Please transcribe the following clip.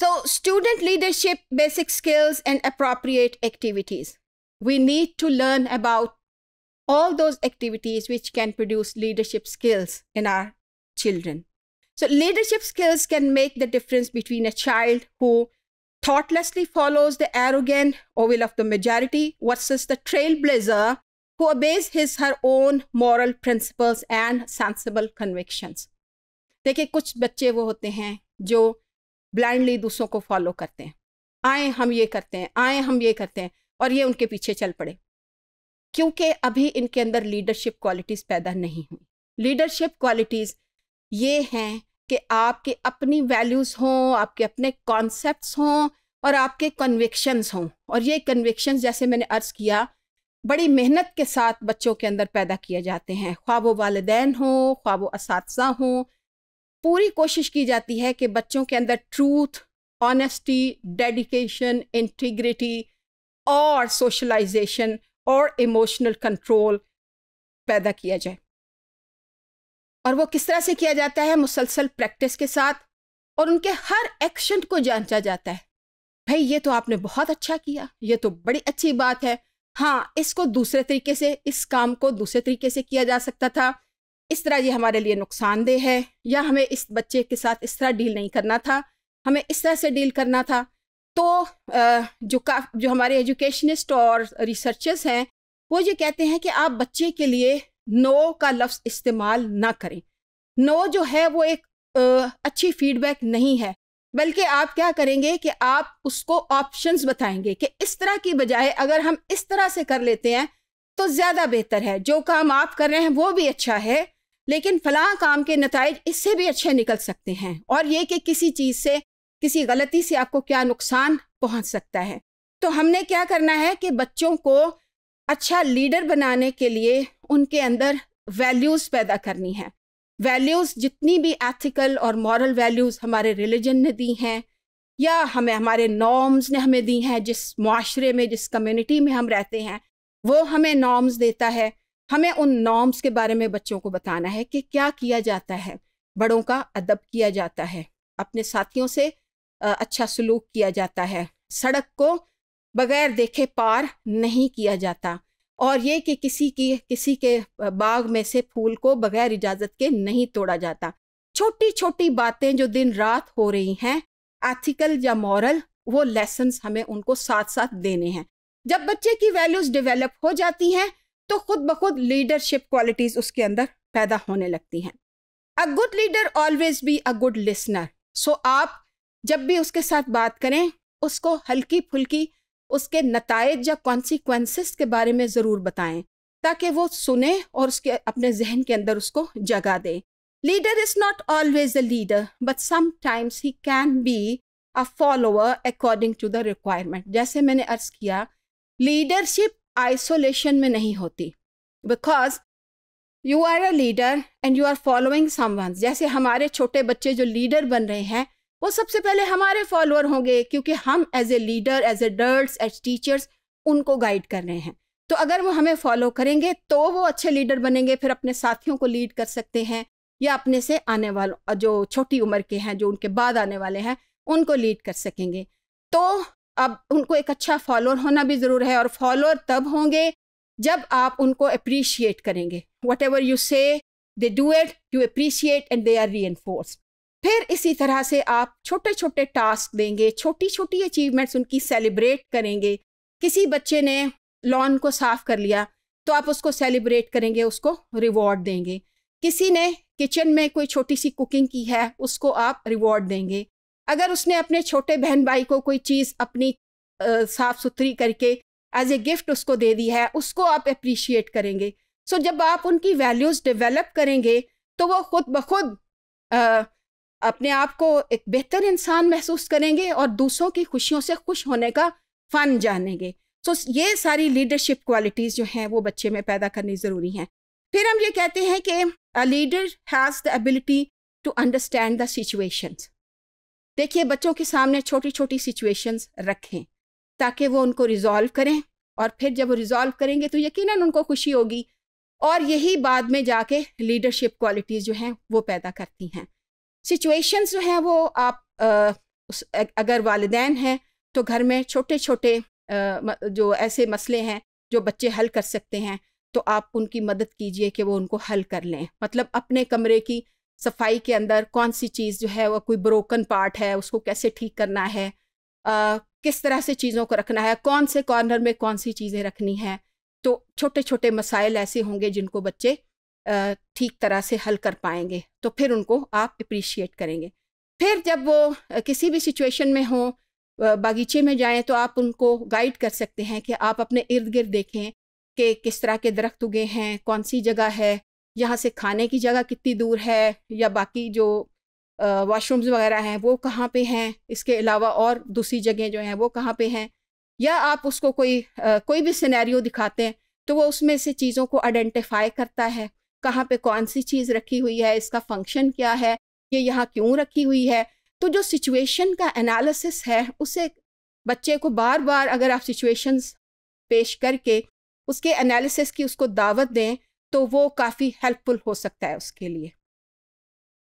So student leadership, basic skills, and appropriate activities. We need to learn about all those activities which can produce leadership skills in our children. So leadership skills can make the difference between a child who thoughtlessly follows the arrogant or will of the majority versus the trailblazer who obeys his her own moral principles and sensible convictions. देखिए कुछ बच्चे वो होते हैं जो blindly दूसरों को follow करते हैं आए हम ये करते हैं आए हम ये करते हैं और ये उनके पीछे चल पड़े क्योंकि अभी इनके अंदर लीडरशिप क्वालिटीज़ पैदा नहीं हुई लीडरशिप क्वालिटीज़ ये हैं कि आपके अपनी वैल्यूज़ हों आपके अपने कॉन्सेप्ट्स हों और आपके कन्विक्शंस हों और ये कन्विक्शंस जैसे मैंने अर्ज़ किया बड़ी मेहनत के साथ बच्चों के अंदर पैदा किए जाते हैं ख्वाब वालदेन हों ख्वाब इस हों पूरी कोशिश की जाती है कि बच्चों के अंदर ट्रूथ ऑनेस्टी डेडिकेशन इंटीग्रिटी और सोशलाइजेशन और इमोशनल कंट्रोल पैदा किया जाए और वो किस तरह से किया जाता है मुसलसल प्रैक्टिस के साथ और उनके हर एक्शन को जांचा जाता है भाई ये तो आपने बहुत अच्छा किया ये तो बड़ी अच्छी बात है हाँ इसको दूसरे तरीके से इस काम को दूसरे तरीके से किया जा सकता था इस तरह ये हमारे लिए नुकसानदेह है या हमें इस बच्चे के साथ इस तरह डील नहीं करना था हमें इस तरह से डील करना था तो जो का जो हमारे एजुकेशनिस्ट और रिसर्चर्स हैं वो ये कहते हैं कि आप बच्चे के लिए नो का लफ्ज़ इस्तेमाल ना करें नो जो है वो एक अच्छी फीडबैक नहीं है बल्कि आप क्या करेंगे कि आप उसको ऑप्शंस बताएंगे कि इस तरह की बजाय अगर हम इस तरह से कर लेते हैं तो ज़्यादा बेहतर है जो काम आप कर रहे हैं वो भी अच्छा है लेकिन फलाह काम के नतज इससे भी अच्छे निकल सकते हैं और ये कि किसी चीज़ से किसी गलती से आपको क्या नुकसान पहुंच सकता है तो हमने क्या करना है कि बच्चों को अच्छा लीडर बनाने के लिए उनके अंदर वैल्यूज़ पैदा करनी है वैल्यूज़ जितनी भी एथिकल और मॉरल वैल्यूज़ हमारे रिलीजन ने दी हैं या हमें हमारे नॉर्म्स ने हमें दी हैं जिस माशरे में जिस कम्युनिटी में हम रहते हैं वो हमें नॉर्म्स देता है हमें उन नॉर्म्स के बारे में बच्चों को बताना है कि क्या किया जाता है बड़ों का अदब किया जाता है अपने साथियों से अच्छा सलूक किया जाता है सड़क को बगैर देखे पार नहीं किया जाता और ये कि किसी की किसी के बाग में से फूल को बगैर इजाज़त के नहीं तोड़ा जाता छोटी छोटी बातें जो दिन रात हो रही हैं एथिकल या मॉरल वो लेसन्स हमें उनको साथ साथ देने हैं जब बच्चे की वैल्यूज़ डेवलप हो जाती हैं तो खुद ब खुद लीडरशिप क्वालिटीज उसके अंदर पैदा होने लगती हैं a good leader always be a good listener so आप जब भी उसके साथ बात करें उसको हल्की फुल्की उसके नतज या कॉन्सिक्वेंसेस के बारे में ज़रूर बताएं ताकि वो सुने और उसके अपने जहन के अंदर उसको जगा दें leader is not always a leader but sometimes he can be a follower according to the requirement जैसे मैंने अर्ज किया लीडरशिप आइसोलेशन में नहीं होती because you are a leader and you are following someone जैसे हमारे छोटे बच्चे जो लीडर बन रहे हैं वो सबसे पहले हमारे फॉलोअर होंगे क्योंकि हम as a leader as a doctors as teachers उनको गाइड कर रहे हैं तो अगर वो हमें फॉलो करेंगे तो वो अच्छे लीडर बनेंगे फिर अपने साथियों को लीड कर सकते हैं या अपने से आने वालों जो छोटी उम्र के हैं जो उनके बाद आने वाले हैं उनको लीड कर सकेंगे तो अब उनको एक अच्छा फॉलोअर होना भी ज़रूर है और फॉलोअर तब होंगे जब आप उनको अप्रीशिएट करेंगे what whatever you say they do it you appreciate and they are री फिर इसी तरह से आप छोटे छोटे टास्क देंगे छोटी छोटी अचीवमेंट्स उनकी सेलिब्रेट करेंगे किसी बच्चे ने लॉन को साफ कर लिया तो आप उसको सेलिब्रेट करेंगे उसको रिवॉर्ड देंगे किसी ने किचन में कोई छोटी सी कुकिंग की है उसको आप रिवॉर्ड देंगे अगर उसने अपने छोटे बहन भाई को कोई चीज़ अपनी साफ़ सुथरी करके एज ए गिफ्ट उसको दे दी है उसको आप अप्रिशिएट करेंगे सो so, जब आप उनकी वैल्यूज़ डेवलप करेंगे तो वो खुद ब खुद अपने आप को एक बेहतर इंसान महसूस करेंगे और दूसरों की खुशियों से खुश होने का फ़न जानेंगे सो so, ये सारी लीडरशिप क्वालिटीज़ जो हैं वो बच्चे में पैदा करनी ज़रूरी हैं फिर हम ये कहते हैं कि a leader has the ability to understand the situations देखिए बच्चों के सामने छोटी छोटी सिचुएशंस रखें ताकि वो उनको रिजॉल्व करें और फिर जब वो रिजॉल्व करेंगे तो यकीनन उनको खुशी होगी और यही बाद में जाके लीडरशिप क्वालिटीज़ जो हैं वो पैदा करती हैं सिचुएशंस जो हैं वो आप आ, उस, अगर वालदेन हैं तो घर में छोटे छोटे जो ऐसे मसले हैं जो बच्चे हल कर सकते हैं तो आप उनकी मदद कीजिए कि वो उनको हल कर लें मतलब अपने कमरे की सफाई के अंदर कौन सी चीज़ जो है वो कोई ब्रोकन पार्ट है उसको कैसे ठीक करना है आ, किस तरह से चीज़ों को रखना है कौन से कॉर्नर में कौन सी चीज़ें रखनी है तो छोटे छोटे मसाइल ऐसे होंगे जिनको बच्चे ठीक तरह से हल कर पाएंगे तो फिर उनको आप अप्रिशिएट करेंगे फिर जब वो किसी भी सिचुएशन में हो बागीचे में जाएं तो आप उनको गाइड कर सकते हैं कि आप अपने इर्द गिर्द देखें कि किस तरह के दरख्त उगे हैं कौन सी जगह है यहाँ से खाने की जगह कितनी दूर है या बाकी जो वाशरूम्स वगैरह हैं वो कहाँ पे हैं इसके अलावा और दूसरी जगह जो हैं वो कहाँ पे हैं या आप उसको कोई आ, कोई भी सिनेरियो दिखाते हैं तो वो उसमें से चीज़ों को आइडेंटिफाई करता है कहाँ पे कौन सी चीज़ रखी हुई है इसका फंक्शन क्या है ये यहाँ क्यों रखी हुई है तो जो सिचुएशन का एनालिसिस है उसे बच्चे को बार बार अगर आप सिचुएशंस पेश करके उसके एनालिसिस की उसको दावत दें तो वो काफ़ी हेल्पफुल हो सकता है उसके लिए